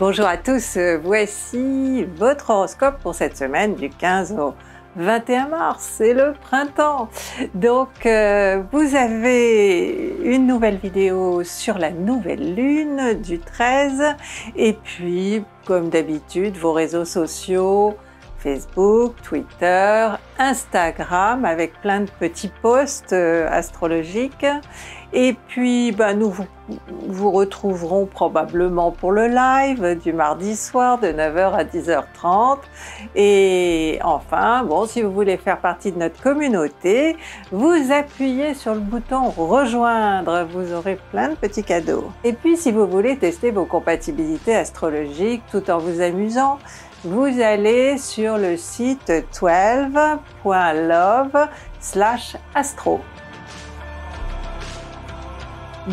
Bonjour à tous, euh, voici votre horoscope pour cette semaine du 15 au 21 mars, c'est le printemps. Donc euh, vous avez une nouvelle vidéo sur la nouvelle lune du 13 et puis comme d'habitude vos réseaux sociaux, Facebook, Twitter, Instagram avec plein de petits posts euh, astrologiques. Et puis, bah, nous vous, vous, retrouverons probablement pour le live du mardi soir de 9h à 10h30. Et enfin, bon, si vous voulez faire partie de notre communauté, vous appuyez sur le bouton rejoindre. Vous aurez plein de petits cadeaux. Et puis, si vous voulez tester vos compatibilités astrologiques tout en vous amusant, vous allez sur le site 12.love slash astro.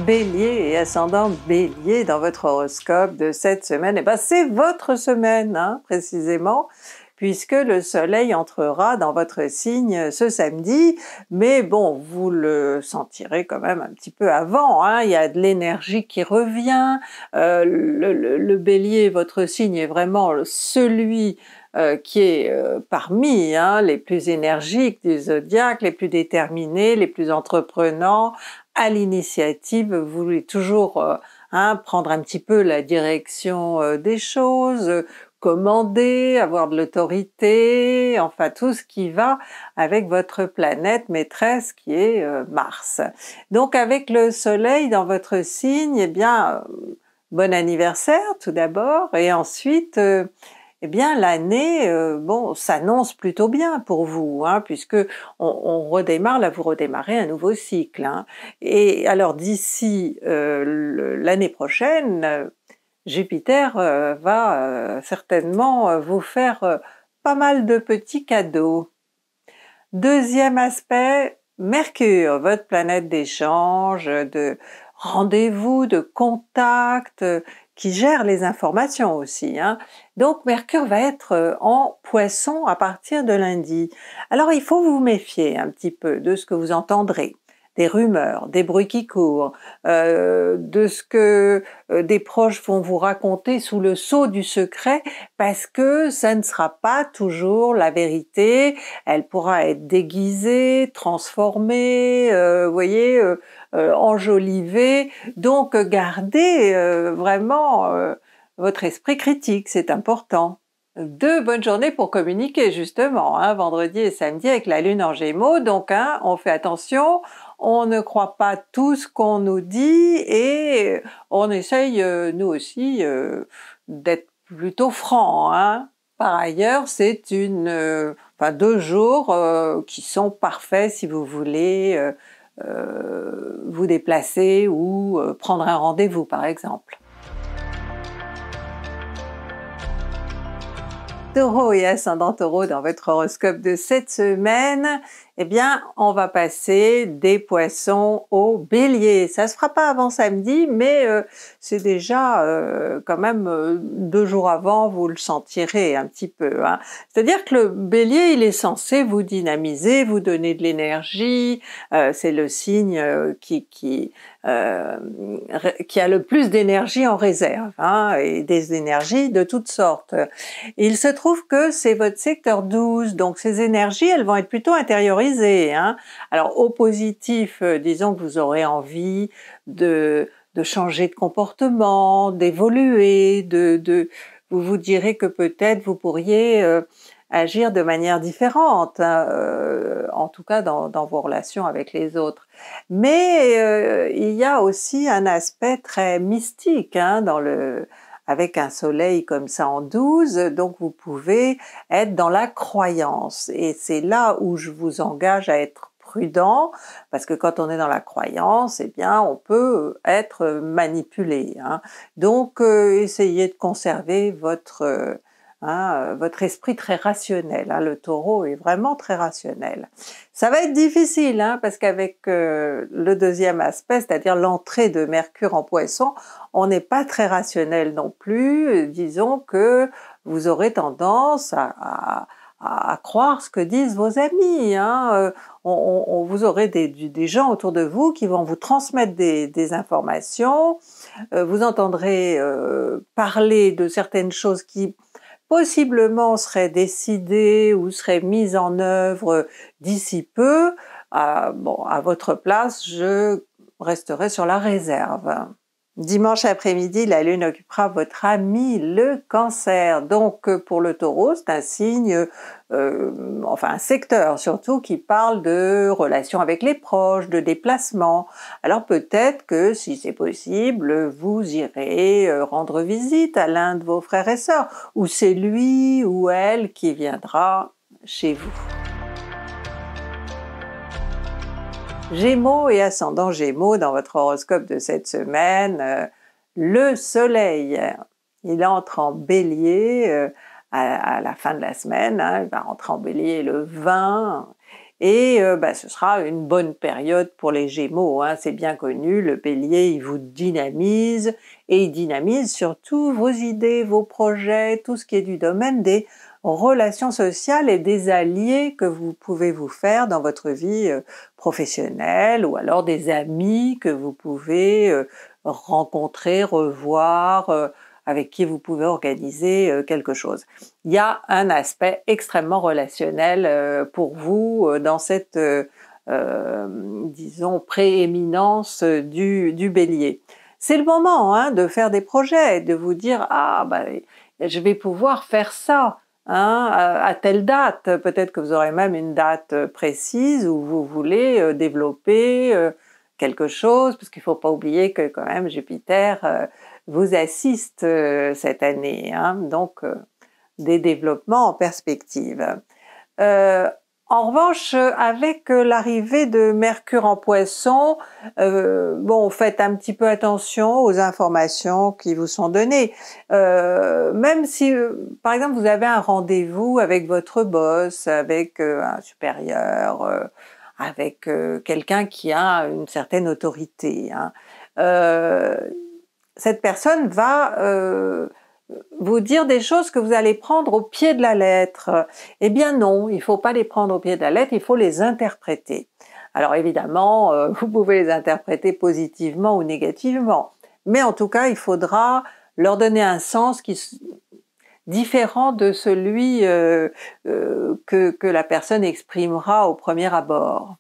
Bélier et ascendant Bélier dans votre horoscope de cette semaine, et eh bien c'est votre semaine hein, précisément puisque le soleil entrera dans votre signe ce samedi, mais bon, vous le sentirez quand même un petit peu avant, hein. il y a de l'énergie qui revient, euh, le, bélier, votre signe est vraiment celui euh, qui est euh, parmi hein, les plus énergiques du zodiaque, les plus déterminés, les plus entreprenants, à l'initiative, vous voulez toujours hein, prendre un petit peu la direction des choses, commander, avoir de l'autorité, enfin tout ce qui va avec votre planète maîtresse qui est euh, Mars. Donc avec le soleil dans votre signe, eh bien euh, bon anniversaire tout d'abord et ensuite euh, eh bien l'année bon s'annonce plutôt bien pour vous hein, puisque on, redémarre là vous redémarrez un nouveau cycle hein. et alors d'ici l'année prochaine Jupiter euh, va euh, certainement euh, vous faire pas mal de petits cadeaux. Deuxième aspect, Mercure, votre planète d'échange, de rendez-vous, de contact, qui gère les informations aussi. Hein. Donc Mercure va être en poisson à partir de lundi. Alors il faut vous méfier un petit peu de ce que vous entendrez des rumeurs, des bruits qui courent, euh, de ce que euh, des proches vont vous raconter sous le sceau du secret, parce que ça ne sera pas toujours la vérité. Elle pourra être déguisée, transformée, euh, vous voyez, enjolivée. Donc gardez vraiment votre esprit critique, c'est important. Deux bonnes journées pour communiquer justement, hein, vendredi et samedi avec la lune en gémeaux, donc hein, on fait attention, on ne croit pas tout ce qu'on nous dit et on essaye, euh, nous aussi, euh, d'être plutôt francs. Hein. Par ailleurs, c'est une, euh, enfin, deux jours qui sont parfaits si vous voulez vous déplacer ou prendre un rendez-vous, par exemple. Taureau et ascendant Taureau dans votre horoscope de cette semaine, eh bien, on va passer des poissons au bélier. Ça se fera pas avant samedi, mais euh, c'est déjà euh, quand même euh, deux jours avant, vous le sentirez un petit peu. Hein. C'est-à-dire que le bélier, il est censé vous dynamiser, vous donner de l'énergie, c'est le signe qui, qui, a le plus d'énergie en réserve, hein, et des énergies de toutes sortes. Il se trouve que c'est votre secteur 12, donc ces énergies, elles vont être plutôt intériorisées Hein. Alors au positif, euh, disons que vous aurez envie de, changer de comportement, d'évoluer, de, vous vous direz que peut-être vous pourriez euh, agir de manière différente, hein, euh, en tout cas dans, vos relations avec les autres. Mais il y a aussi un aspect très mystique hein, dans le avec un soleil comme ça en 12, donc vous pouvez être dans la croyance. Et c'est là où je vous engage à être prudent, parce que quand on est dans la croyance, eh bien, on peut être manipulé. Hein. Donc, euh, essayez de conserver votre euh, Hein, euh, votre esprit très rationnel. Hein, le taureau est vraiment très rationnel. Ça va être difficile hein, parce qu'avec euh, le deuxième aspect, c'est-à-dire l'entrée de Mercure en poisson, on n'est pas très rationnel non plus. Disons que vous aurez tendance à, croire ce que disent vos amis. Hein. Euh, on, vous aurez des, gens autour de vous qui vont vous transmettre des, informations. vous entendrez parler de certaines choses qui possiblement serait décidé ou serait mise en œuvre d'ici peu, bon, à votre place, je resterai sur la réserve. Dimanche après-midi, la lune occupera votre ami le cancer. Donc euh, pour le taureau, c'est un signe, euh, enfin un secteur surtout, qui parle de relations avec les proches, de déplacements. Alors peut-être que si c'est possible, vous irez euh, rendre visite à l'un de vos frères et sœurs, ou c'est lui ou elle qui viendra chez vous. Gémeaux et ascendant Gémeaux dans votre horoscope de cette semaine, euh, le soleil, il entre en bélier euh, à, la fin de la semaine, hein, il va rentrer en bélier le 20, et euh, bah, ce sera une bonne période pour les Gémeaux, hein. c'est bien connu, le bélier il vous dynamise, et il dynamise surtout vos idées, vos projets, tout ce qui est du domaine des relations sociales et des alliés que vous pouvez vous faire dans votre vie euh, professionnelle ou alors des amis que vous pouvez euh, rencontrer, revoir, euh, avec qui vous pouvez organiser quelque chose. Il y a un aspect extrêmement relationnel pour vous dans cette, disons, prééminence du, bélier. C'est le moment hein, de faire des projets, de vous dire, ah, ben, je vais pouvoir faire ça. Hein, à, telle date. Peut-être que vous aurez même une date euh, précise où vous voulez euh, développer euh, quelque chose, parce qu'il ne faut pas oublier que quand même Jupiter vous assiste cette année. Hein. donc, des développements en perspective. En revanche, euh, avec euh, l'arrivée de Mercure en poisson, euh, bon, faites un petit peu attention aux informations qui vous sont données. même si, par exemple, vous avez un rendez-vous avec votre boss, avec un supérieur, avec quelqu'un qui a une certaine autorité, hein, cette personne va vous dire des choses que vous allez prendre au pied de la lettre. Eh bien non, il ne faut pas les prendre au pied de la lettre, il faut les interpréter. Alors évidemment, euh, vous pouvez les interpréter positivement ou négativement, mais en tout cas, il faudra leur donner un sens qui différent de celui euh, euh, que la personne exprimera au premier abord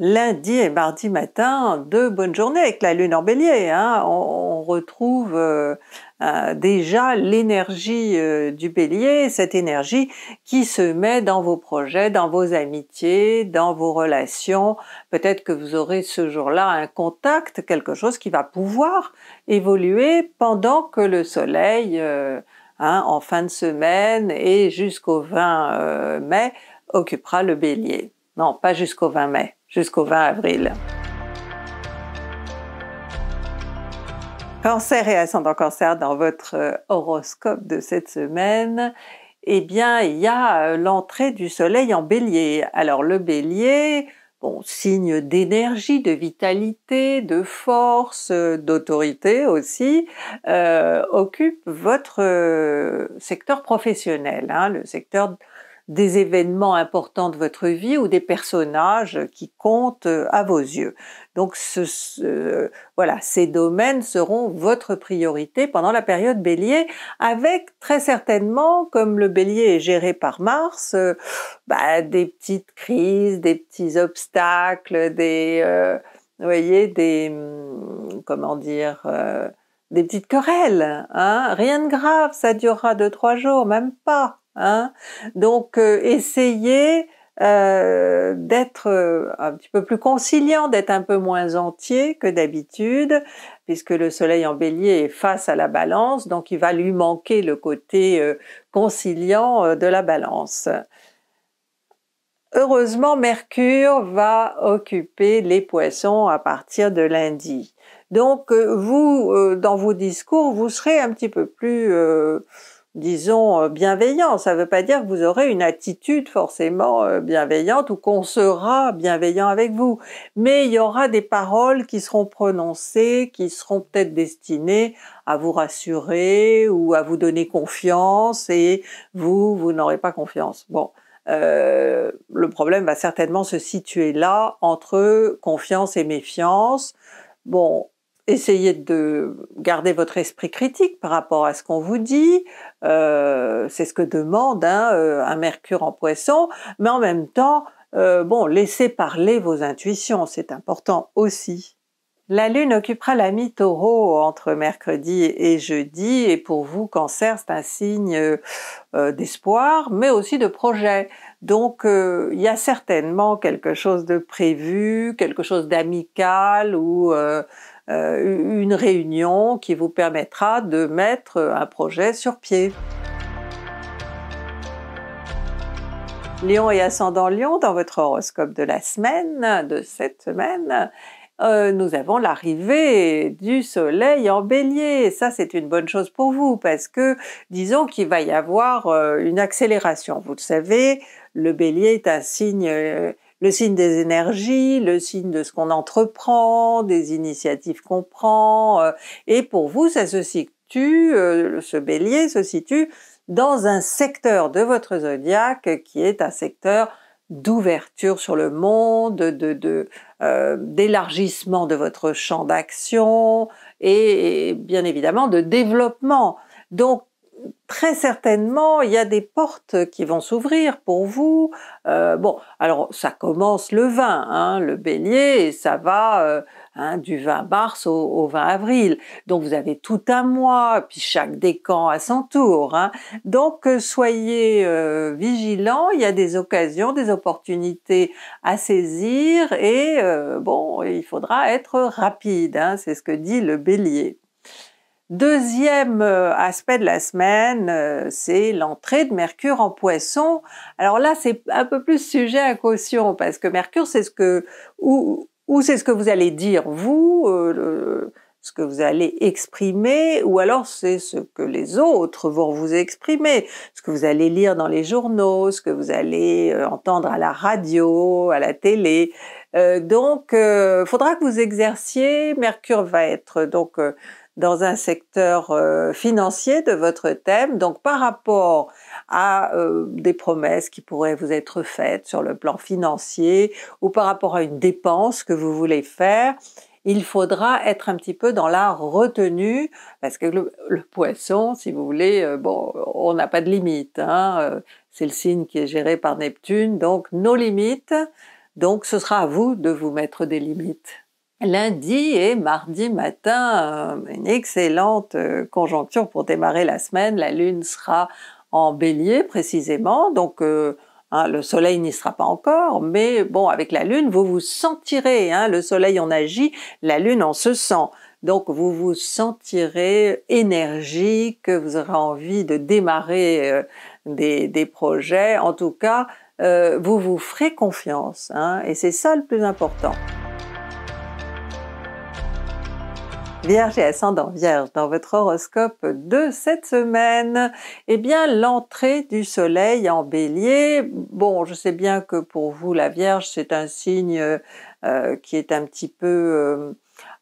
lundi et mardi matin, deux bonnes journées avec la lune en bélier. Hein. On, retrouve euh, euh, déjà l'énergie euh, du bélier, cette énergie qui se met dans vos projets, dans vos amitiés, dans vos relations. Peut-être que vous aurez ce jour-là un contact, quelque chose qui va pouvoir évoluer pendant que le soleil, hein, en fin de semaine et jusqu'au 20 mai, occupera le bélier. Non, pas jusqu'au 20 mai jusqu'au 20 avril. Cancer et ascendant cancer dans votre euh, horoscope de cette semaine, eh bien, il y a euh, l'entrée du soleil en bélier. Alors le bélier, bon, signe d'énergie, de vitalité, de force, euh, d'autorité aussi, occupe votre secteur professionnel, hein, le secteur des événements importants de votre vie ou des personnages qui comptent euh, à vos yeux. Donc ce, euh, voilà, ces domaines seront votre priorité pendant la période bélier, avec très certainement, comme le bélier est géré par Mars, euh, bah, des petites crises, des petits obstacles, des... voyez, des... Hum, comment dire... des petites querelles, hein. rien de grave, ça durera deux, trois jours, même pas. Hein. Donc, euh, essayez euh, d'être euh, un petit peu plus conciliant, d'être un peu moins entier que d'habitude, puisque le soleil en bélier est face à la balance, donc il va lui manquer le côté conciliant de la balance. Heureusement, Mercure va occuper les poissons à partir de lundi. Donc vous, dans vos discours, vous serez un petit peu plus disons, euh, bienveillant. Ça ne veut pas dire que vous aurez une attitude forcément euh, bienveillante ou qu'on sera bienveillant avec vous. Mais il y aura des paroles qui seront prononcées, qui seront peut-être destinées à vous rassurer ou à vous donner confiance et vous, vous n'aurez pas confiance. Bon. Euh, le problème va certainement se situer là entre confiance et méfiance. Bon, essayez de garder votre esprit critique par rapport à ce qu'on vous dit. Euh, c'est ce que demande hein, euh, un Mercure en Poisson, mais en même temps, euh, bon, laissez parler vos intuitions, c'est important aussi. La Lune occupera la mi-taureau entre mercredi et jeudi, et pour vous, Cancer, c'est un signe d'espoir, mais aussi de projet. Donc il y a certainement quelque chose de prévu, quelque chose d'amical ou euh, une réunion qui vous permettra de mettre un projet sur pied. Lion et ascendant Lion, dans votre horoscope de la semaine, de cette semaine, euh, nous avons l'arrivée du soleil en bélier. Ça, c'est une bonne chose pour vous parce que, disons qu'il va y avoir euh, une accélération. Vous le savez, le bélier est un signe le signe des énergies, le signe de ce qu'on entreprend, des initiatives qu'on prend. Euh, et pour vous, ça se situe, euh, ce bélier se situe dans un secteur de votre zodiaque qui est un secteur d'ouverture sur le monde, de, euh, d'élargissement de, votre champ d'action et, bien évidemment de développement. Donc très certainement, il y a des portes qui vont s'ouvrir pour vous. Euh, bon, alors ça commence le 20, hein, le bélier, et ça va euh, hein, du 20 mars au, 20 avril. Donc vous avez tout un mois, puis chaque décan à son tour. Hein. Donc euh, soyez vigilants, il y a des occasions, des opportunités à saisir, et bon, il faudra être rapide, c'est ce que dit le bélier. Deuxième euh, aspect de la semaine, euh, c'est l'entrée de Mercure en poisson. Alors là, c'est un peu plus sujet à caution parce que Mercure, c'est ce que, ou, c'est ce que vous allez dire vous, euh, ce que vous allez exprimer, ou alors c'est ce que les autres vont vous exprimer, ce que vous allez lire dans les journaux, ce que vous allez entendre à la radio, à la télé. donc, il faudra que vous exerciez. Mercure va être donc dans un secteur euh, financier de votre thème, donc par rapport à euh, des promesses qui pourraient vous être faites sur le plan financier ou par rapport à une dépense que vous voulez faire, il faudra être un petit peu dans la retenue, parce que le, poisson, si vous voulez, euh, bon, on n'a pas de limites, hein, c'est le signe qui est géré par Neptune, donc nos limites, donc ce sera à vous de vous mettre des limites lundi et mardi matin, euh, une excellente euh, conjoncture pour démarrer la semaine. La Lune sera en bélier précisément, donc euh, hein, le soleil n'y sera pas encore, mais bon, avec la Lune, vous vous sentirez, hein, le soleil en agit, la Lune en se sent. Donc vous vous sentirez énergique, vous aurez envie de démarrer des, projets, en tout cas, vous vous ferez confiance, hein. et c'est ça le plus important. Vierge et ascendant Vierge, dans votre horoscope de cette semaine, eh bien l'entrée du Soleil en Bélier, bon je sais bien que pour vous la Vierge c'est un signe euh, qui est un petit peu... Euh,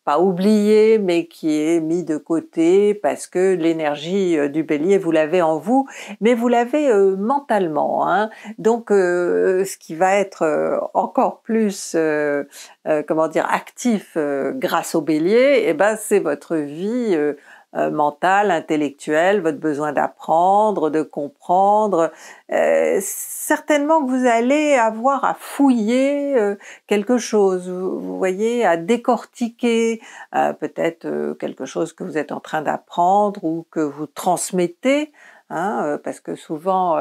pas oublié, mais qui est mis de côté parce que l'énergie euh, du bélier, vous l'avez en vous, mais vous l'avez euh, mentalement. Hein. Donc, euh, ce qui va être encore plus, comment dire, actif grâce au bélier, et eh ben, c'est votre vie euh, mental, intellectuel, votre besoin d'apprendre, de comprendre. Euh, certainement que vous allez avoir à fouiller euh, quelque chose, vous, voyez, à décortiquer peut-être quelque chose que vous êtes en train d'apprendre ou que vous transmettez. Hein, parce que souvent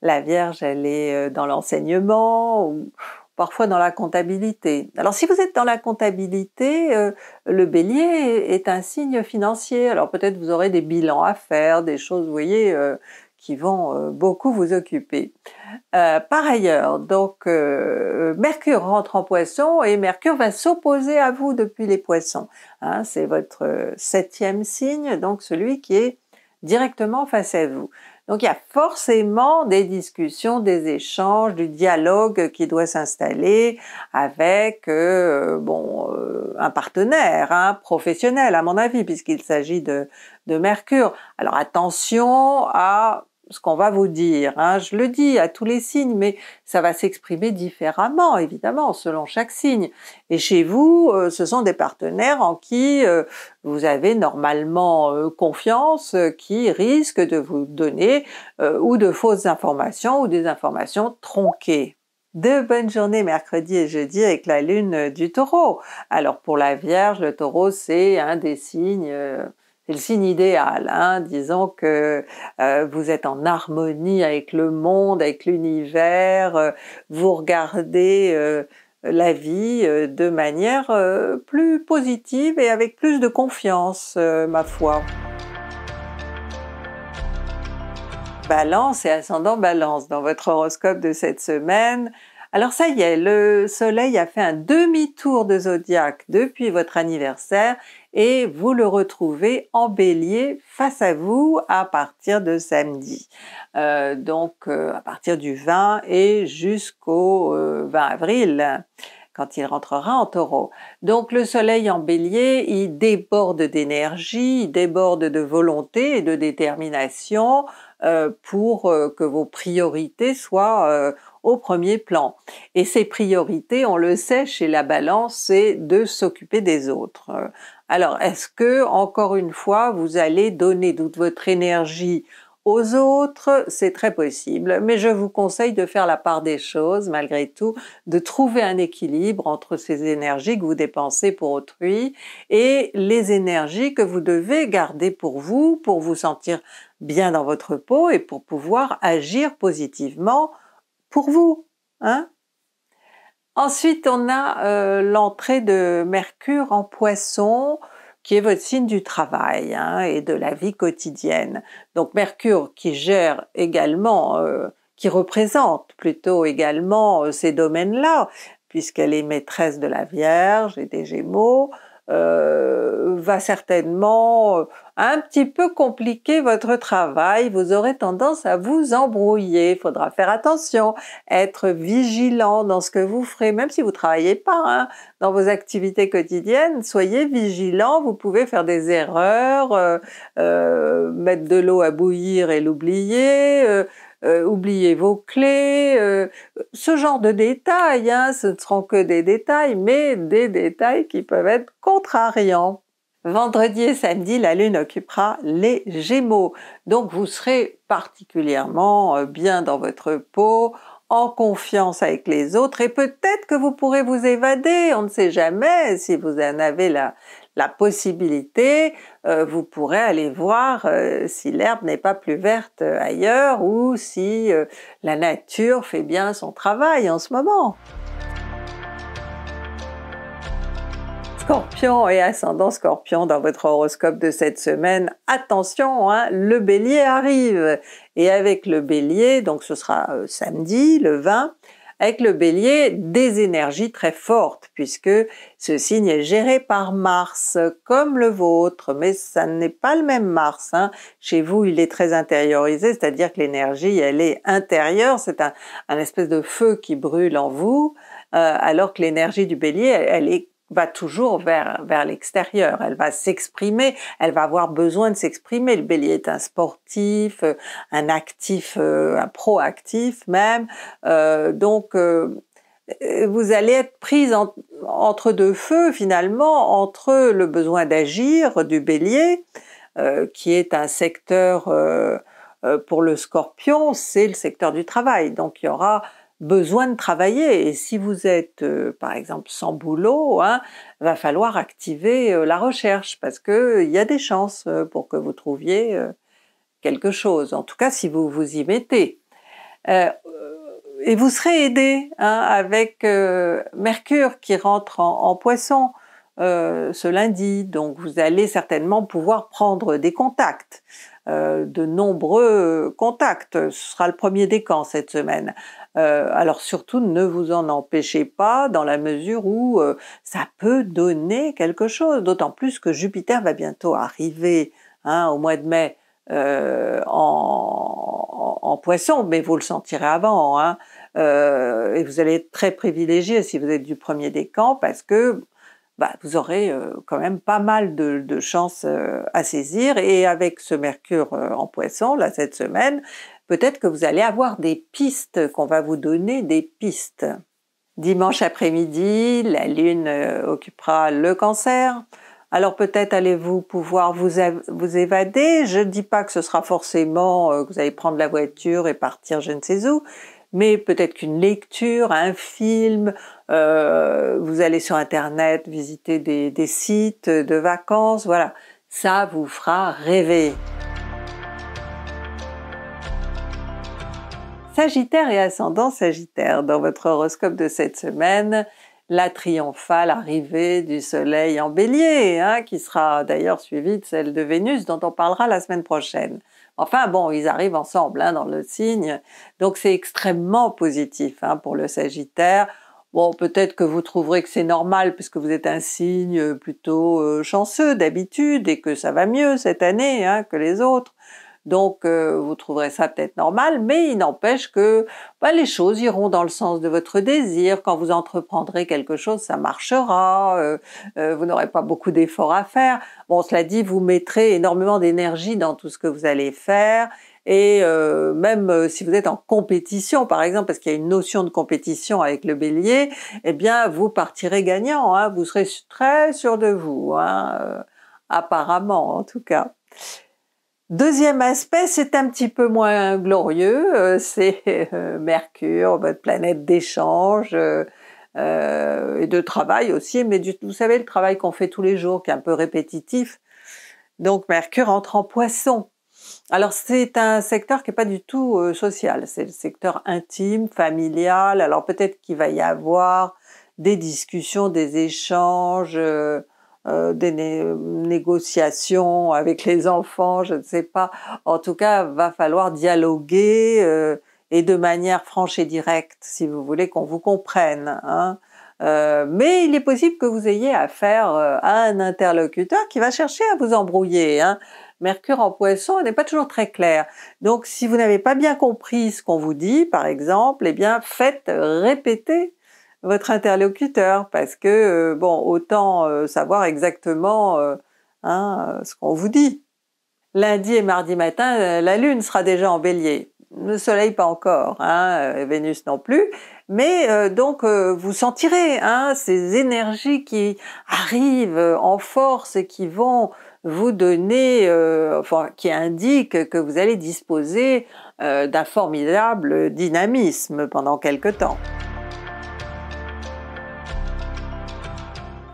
la Vierge elle est dans l'enseignement ou, parfois dans la comptabilité. Alors si vous êtes dans la comptabilité, euh, le bélier est, un signe financier. Alors peut-être vous aurez des bilans à faire, des choses, vous voyez, euh, qui vont euh, beaucoup vous occuper. par ailleurs, donc Mercure rentre en poisson et Mercure va s'opposer à vous depuis les poissons. Hein. C'est votre septième signe, donc celui qui est directement face à vous. Donc il y a forcément des discussions, des échanges, du dialogue qui doit s'installer avec euh, bon euh, un partenaire, un hein, professionnel à mon avis, puisqu'il s'agit de, de Mercure. Alors attention à ce qu'on va vous dire. Hein. Je le dis à tous les signes, mais ça va s'exprimer différemment, évidemment, selon chaque signe. Et chez vous, euh, ce sont des partenaires en qui euh, vous avez normalement euh, confiance, qui risquent de vous donner ou de fausses informations ou des informations tronquées. Deux bonnes journées mercredi et jeudi avec la lune du taureau. Alors pour la Vierge, le taureau c'est un des signes c'est le signe idéal, disons que euh, vous êtes en harmonie avec le monde, avec l'univers, euh, vous regardez euh, la vie de manière plus positive et avec plus de confiance, ma foi. Balance et ascendant balance dans votre horoscope de cette semaine. Alors ça y est, le soleil a fait un demi-tour de zodiaque depuis votre anniversaire et vous le retrouvez en bélier face à vous à partir de samedi. Euh, donc euh, à partir du 20 et jusqu'au 20 euh, avril quand il rentrera en taureau. Donc le soleil en bélier, il déborde d'énergie, il déborde de volonté et de détermination pour que vos priorités soient au premier plan. Et ces priorités, on le sait chez la balance, c'est de s'occuper des autres. Alors, est-ce que, encore une fois, vous allez donner toute votre énergie aux autres, c'est très possible, mais je vous conseille de faire la part des choses malgré tout, de trouver un équilibre entre ces énergies que vous dépensez pour autrui et les énergies que vous devez garder pour vous, pour vous sentir bien dans votre peau et pour pouvoir agir positivement pour vous. Hein Ensuite, on a euh, l'entrée de Mercure en poisson, qui est votre signe du travail hein, et de la vie quotidienne. Donc Mercure qui gère également, euh, qui représente plutôt également euh, ces domaines-là, puisqu'elle est maîtresse de la Vierge et des Gémeaux, euh, va certainement euh, un petit peu compliquer votre travail, vous aurez tendance à vous embrouiller, il faudra faire attention, être vigilant dans ce que vous ferez, même si vous travaillez pas hein, dans vos activités quotidiennes, soyez vigilant, vous pouvez faire des erreurs, euh, mettre de l'eau à bouillir et l'oublier, euh, oubliez vos clés, euh, ce genre de détails, hein, ce ne seront que des détails, mais des détails qui peuvent être contrariants. Vendredi et samedi, la Lune occupera les Gémeaux, donc vous serez particulièrement euh, bien dans votre peau, en confiance avec les autres et peut-être que vous pourrez vous évader, on ne sait jamais si vous en avez la, la possibilité, euh, vous pourrez aller voir euh, si l'herbe n'est pas plus verte euh, ailleurs ou si la nature fait bien son travail en ce moment. Scorpion et ascendant Scorpion dans votre horoscope de cette semaine, attention, hein, le Bélier arrive et avec le Bélier, donc ce sera samedi, le 20, avec le bélier des énergies très fortes puisque ce signe est géré par Mars comme le vôtre, mais ça n'est pas le même Mars. Hein. Chez vous, il est très intériorisé, c'est-à-dire que l'énergie, elle est intérieure, c'est un, espèce de feu qui brûle en vous, euh, alors que l'énergie du bélier, elle est va toujours vers, vers l'extérieur, elle va s'exprimer, elle va avoir besoin de s'exprimer. Le bélier est un sportif, euh, un actif, euh, un proactif même. Euh, donc, vous allez être prise entre deux feux finalement, entre le besoin d'agir du bélier, qui est un secteur... pour le scorpion, c'est le secteur du travail. Donc il y aura besoin de travailler. Et si vous êtes, euh, par exemple, sans boulot, hein, va falloir activer euh, la recherche parce qu'il euh, il y a des chances pour que vous trouviez quelque chose. En tout cas, si vous vous y mettez. et vous serez aidé hein, avec Mercure qui rentre en, en poisson ce lundi. Donc vous allez certainement pouvoir prendre des contacts de nombreux contacts. Ce sera le premier décan cette semaine. Euh, alors surtout, ne vous en empêchez pas dans la mesure où euh, ça peut donner quelque chose, d'autant plus que Jupiter va bientôt arriver hein, au mois de mai euh, en, en, poisson, mais vous le sentirez avant. Hein. et vous allez être très privilégié si vous êtes du premier décan parce que bah, vous aurez quand même pas mal de, de chances à saisir. Et avec ce Mercure en poisson, là, cette semaine, peut-être que vous allez avoir des pistes, qu'on va vous donner des pistes. Dimanche après-midi, la Lune euh, occupera le cancer. Alors peut-être allez-vous pouvoir vous, évader. Je ne dis pas que ce sera forcément euh, que vous allez prendre la voiture et partir je ne sais où, mais peut-être qu'une lecture, un film, euh, vous allez sur Internet visiter des sites de vacances, voilà. Ça vous fera rêver. Sagittaire et ascendant Sagittaire, dans votre horoscope de cette semaine, la triomphale arrivée du Soleil en Bélier, hein, qui sera d'ailleurs suivie de celle de Vénus dont on parlera la semaine prochaine. Enfin bon, ils arrivent ensemble hein, dans le signe, donc c'est extrêmement positif hein, pour le Sagittaire. Bon, peut-être que vous trouverez que c'est normal puisque vous êtes un signe plutôt euh, chanceux d'habitude et que ça va mieux cette année que les autres. Donc euh, vous trouverez ça peut-être normal, mais il n'empêche que bah, les choses iront dans le sens de votre désir. Quand vous entreprendrez quelque chose, ça marchera. Euh, euh, vous n'aurez pas beaucoup d'efforts à faire. Bon, cela dit, vous mettrez énormément d'énergie dans tout ce que vous allez faire et même si vous êtes en compétition par exemple, parce qu'il y a une notion de compétition avec le bélier, eh bien vous partirez gagnant, hein. vous serez très sûr de vous, hein, apparemment en tout cas. Deuxième aspect, c'est un petit peu moins glorieux, euh, c'est euh, Mercure, votre planète d'échange euh, euh, et de travail aussi, mais du, vous savez le travail qu'on fait tous les jours qui est un peu répétitif. Donc Mercure entre en poisson. Alors c'est un secteur qui n'est pas du tout social, c'est le secteur intime, familial, alors peut-être qu'il va y avoir des discussions, des échanges, euh, des négociations avec les enfants, je ne sais pas. En tout cas, va falloir dialoguer euh, et de manière franche et directe, si vous voulez qu'on vous comprenne. Hein. Euh, mais il est possible que vous ayez affaire à un interlocuteur qui va chercher à vous embrouiller. Hein. Mercure en poisson n'est pas toujours très clair. Donc si vous n'avez pas bien compris ce qu'on vous dit, par exemple, eh bien faites répéter votre interlocuteur parce que, euh, bon, autant euh, savoir exactement euh, hein, ce qu'on vous dit. Lundi et mardi matin, la Lune sera déjà en bélier. Le Soleil pas encore, hein, Vénus non plus, mais donc vous sentirez hein, ces énergies qui arrivent en force et qui vont vous donner, enfin qui indiquent que vous allez disposer d'un formidable dynamisme pendant quelque temps.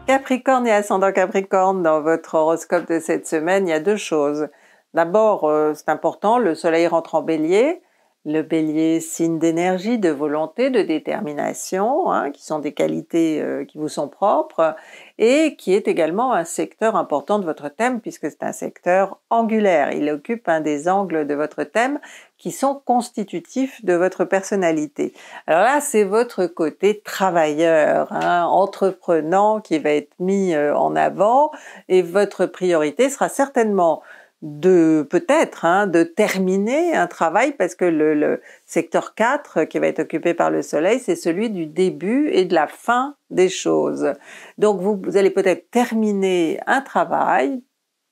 Capricorne et ascendant Capricorne, dans votre horoscope de cette semaine, il y a deux choses. D'abord, euh, c'est important, le soleil rentre en bélier, le bélier, signe d'énergie, de volonté, de détermination, hein, qui sont des qualités euh, qui vous sont propres, et qui est également un secteur important de votre thème, puisque c'est un secteur angulaire. Il occupe un des angles de votre thème qui sont constitutifs de votre personnalité. Alors là, c'est votre côté travailleur, hein, entreprenant qui va être mis euh, en avant, et votre priorité sera certainement de peut-être hein, de terminer un travail parce que le, secteur 4 euh, qui va être occupé par le soleil, c'est celui du début et de la fin des choses. Donc vous, allez peut-être terminer un travail,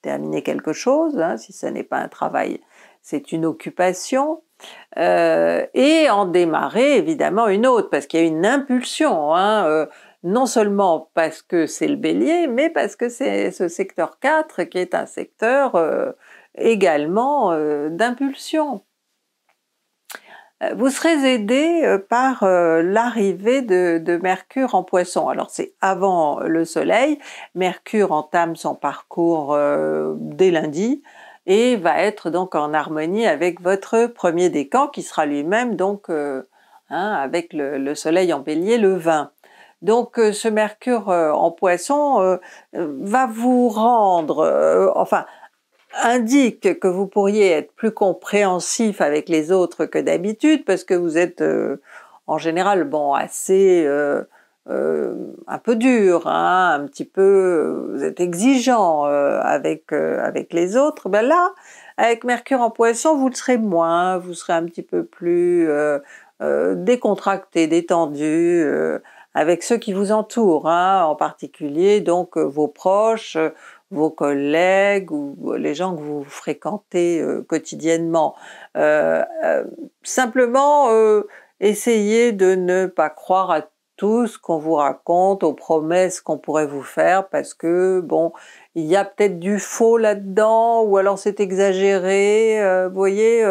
terminer quelque chose, hein, si ce n'est pas un travail, c'est une occupation, euh, et en démarrer évidemment une autre, parce qu'il y a une impulsion. Hein, euh, non seulement parce que c'est le bélier, mais parce que c'est ce secteur 4 qui est un secteur euh, également euh, d'impulsion. Euh, vous serez aidé par l'arrivée de, Mercure en poisson. Alors c'est avant le Soleil, Mercure entame son parcours dès lundi, et va être donc en harmonie avec votre premier décan qui sera lui-même donc hein, avec le, le, soleil en bélier le 20. Donc euh, ce Mercure euh, en poisson euh, va vous rendre, enfin, indique que vous pourriez être plus compréhensif avec les autres que d'habitude parce que vous êtes en général bon assez un peu dur, hein, un petit peu vous êtes exigeant avec avec les autres. Ben là, avec Mercure en Poisson, vous le serez moins, vous serez un petit peu plus décontracté, détendu avec ceux qui vous entourent, hein, en particulier donc euh, vos proches, euh, vos collègues ou les gens que vous fréquentez euh, quotidiennement. simplement, essayez de ne pas croire à tout ce qu'on vous raconte, aux promesses qu'on pourrait vous faire, parce que bon, il y a peut-être du faux là-dedans, ou alors c'est exagéré, vous voyez,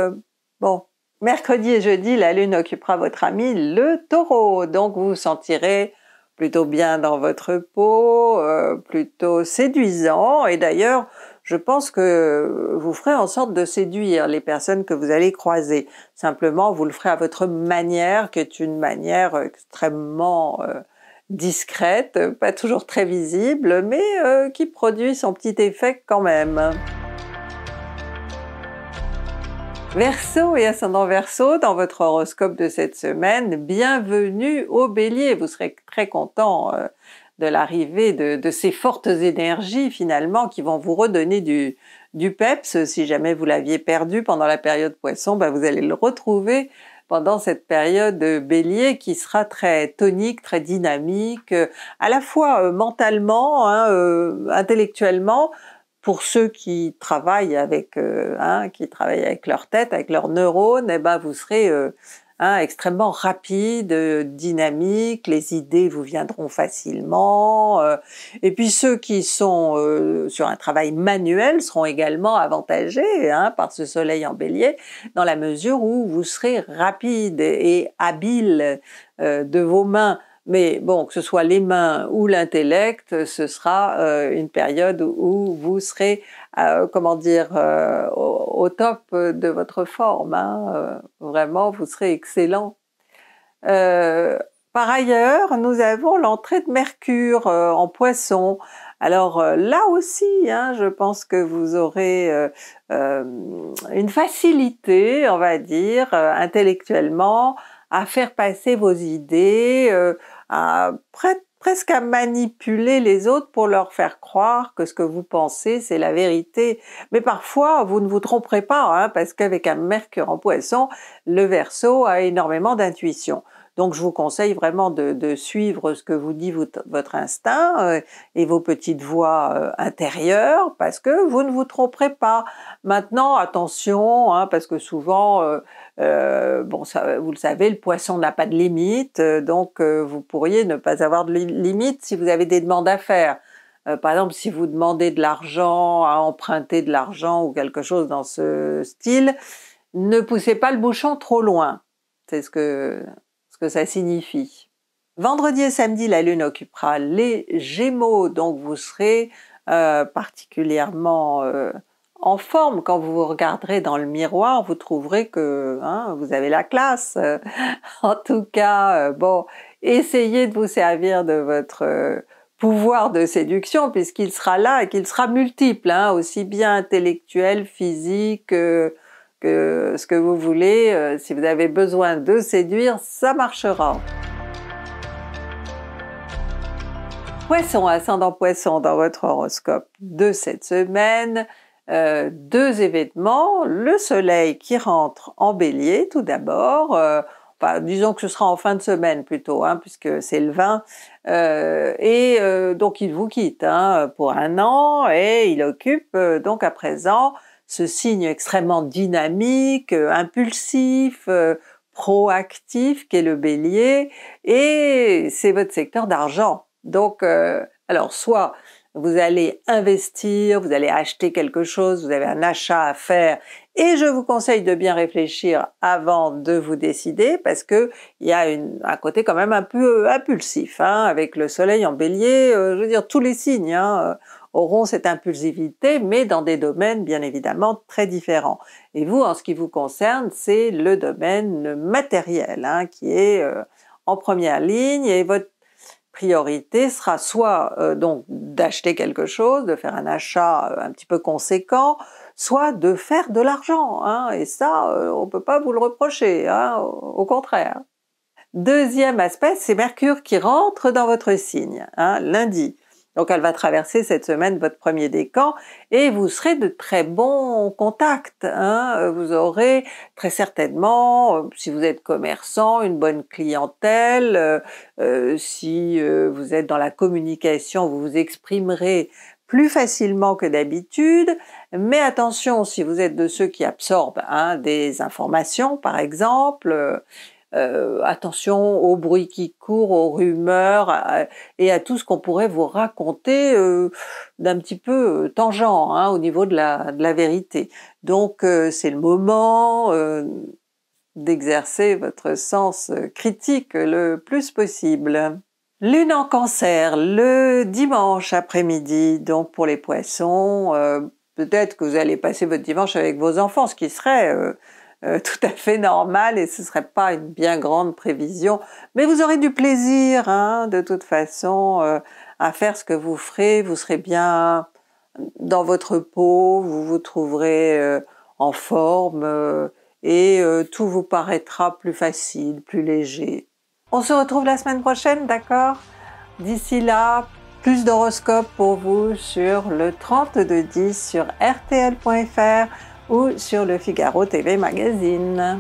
bon, Mercredi et jeudi, la lune occupera votre ami le taureau, donc vous vous sentirez plutôt bien dans votre peau, euh, plutôt séduisant, et d'ailleurs, je pense que vous ferez en sorte de séduire les personnes que vous allez croiser. Simplement, vous le ferez à votre manière, qui est une manière extrêmement euh, discrète, pas toujours très visible, mais euh, qui produit son petit effet quand même. Verseau et ascendant Verseau, dans votre horoscope de cette semaine, bienvenue au Bélier. Vous serez très content euh, de l'arrivée de, ces fortes énergies finalement qui vont vous redonner du, peps. Si jamais vous l'aviez perdu pendant la période Poisson, bah, vous allez le retrouver pendant cette période Bélier qui sera très tonique, très dynamique, euh, à la fois euh, mentalement, hein, intellectuellement, pour ceux qui travaillent avec, euh, hein, qui travaillent avec leur tête, avec leurs neurones, eh ben vous serez euh, hein, extrêmement rapide, dynamique, les idées vous viendront facilement. Euh, et puis ceux qui sont sur un travail manuel seront également avantagés hein, par ce soleil en bélier, dans la mesure où vous serez rapide et habile de vos mains. Mais bon, que ce soit les mains ou l'intellect, ce sera euh, une période où vous serez, euh, comment dire, euh, au, top de votre forme. Hein. vraiment, vous serez excellent. par ailleurs, nous avons l'entrée de Mercure en Poisson. Alors là aussi, hein, je pense que vous aurez une facilité, on va dire, intellectuellement, à faire passer vos idées, à, presque à manipuler les autres pour leur faire croire que ce que vous pensez c'est la vérité. Mais parfois vous ne vous tromperez pas, hein, parce qu'avec un Mercure en poisson, le verso a énormément d'intuition. Donc je vous conseille vraiment de, suivre ce que vous dit votre instinct euh, et vos petites voix euh, intérieures parce que vous ne vous tromperez pas. Maintenant, attention, hein, parce que souvent, euh, bon, ça, vous le savez, le poisson n'a pas de limite, donc vous pourriez ne pas avoir de limite si vous avez des demandes à faire. par exemple, si vous demandez de l'argent, à emprunter de l'argent ou quelque chose dans ce style, ne poussez pas le bouchon trop loin. C'est ce que ça signifie. Vendredi et samedi, la Lune occupera les Gémeaux, donc vous serez euh, particulièrement euh, en forme. Quand vous vous regarderez dans le miroir, vous trouverez que hein, vous avez la classe. en tout cas, euh, bon, essayez de vous servir de votre pouvoir de séduction puisqu'il sera là et qu'il sera multiple, hein, aussi bien intellectuel, physique, ce que vous voulez, euh, si vous avez besoin de séduire, ça marchera. Poisson, ascendant poisson dans votre horoscope de cette semaine, euh, deux événements, le soleil qui rentre en bélier tout d'abord, euh, bah, disons que ce sera en fin de semaine plutôt, hein, puisque c'est le 20, et donc il vous quitte hein, pour un an, et il occupe donc à présent ce signe extrêmement dynamique, euh, impulsif, euh, proactif qu'est le bélier, et c'est votre secteur d'argent. Donc, euh, alors soit vous allez investir, vous allez acheter quelque chose, vous avez un achat à faire, et je vous conseille de bien réfléchir avant de vous décider, parce que il y a un côté quand même un peu impulsif, hein, avec le soleil en bélier, je veux dire tous les signes, hein, auront cette impulsivité, mais dans des domaines bien évidemment très différents. Et vous, en ce qui vous concerne, c'est le domaine matériel hein, qui est euh, en première ligne et votre priorité sera soit euh, donc d'acheter quelque chose, de faire un achat euh, un petit peu conséquent, soit de faire de l'argent. Hein, et ça, on ne peut pas vous le reprocher, hein, au contraire. Deuxième aspect, c'est Mercure qui rentre dans votre signe, lundi. Donc elle va traverser cette semaine votre premier décan et vous serez de très bons contacts. Hein. Euh, vous aurez très certainement, euh, si vous êtes commerçant, une bonne clientèle. Euh, si vous êtes dans la communication, vous vous exprimerez plus facilement que d'habitude, mais attention, si vous êtes de ceux qui absorbent hein, des informations, par exemple, euh, attention aux bruits qui courent, aux rumeurs et à tout ce qu'on pourrait vous raconter euh, d'un petit peu euh, tangent hein, au niveau de la, vérité. Donc c'est le moment d'exercer votre sens critique le plus possible. Lune en cancer le dimanche après-midi, donc pour les poissons, peut-être que vous allez passer votre dimanche avec vos enfants, ce qui serait euh, tout à fait normal et ce ne serait pas une bien grande prévision. Mais vous aurez du plaisir hein, de toute façon euh, à faire ce que vous ferez, vous serez bien dans votre peau, vous vous trouverez euh, en forme et tout vous paraîtra plus facile, plus léger. On se retrouve la semaine prochaine, d'accord D'ici là, plus d'horoscopes pour vous sur le 10 sur rtl.fr ou sur le Figaro TV Magazine.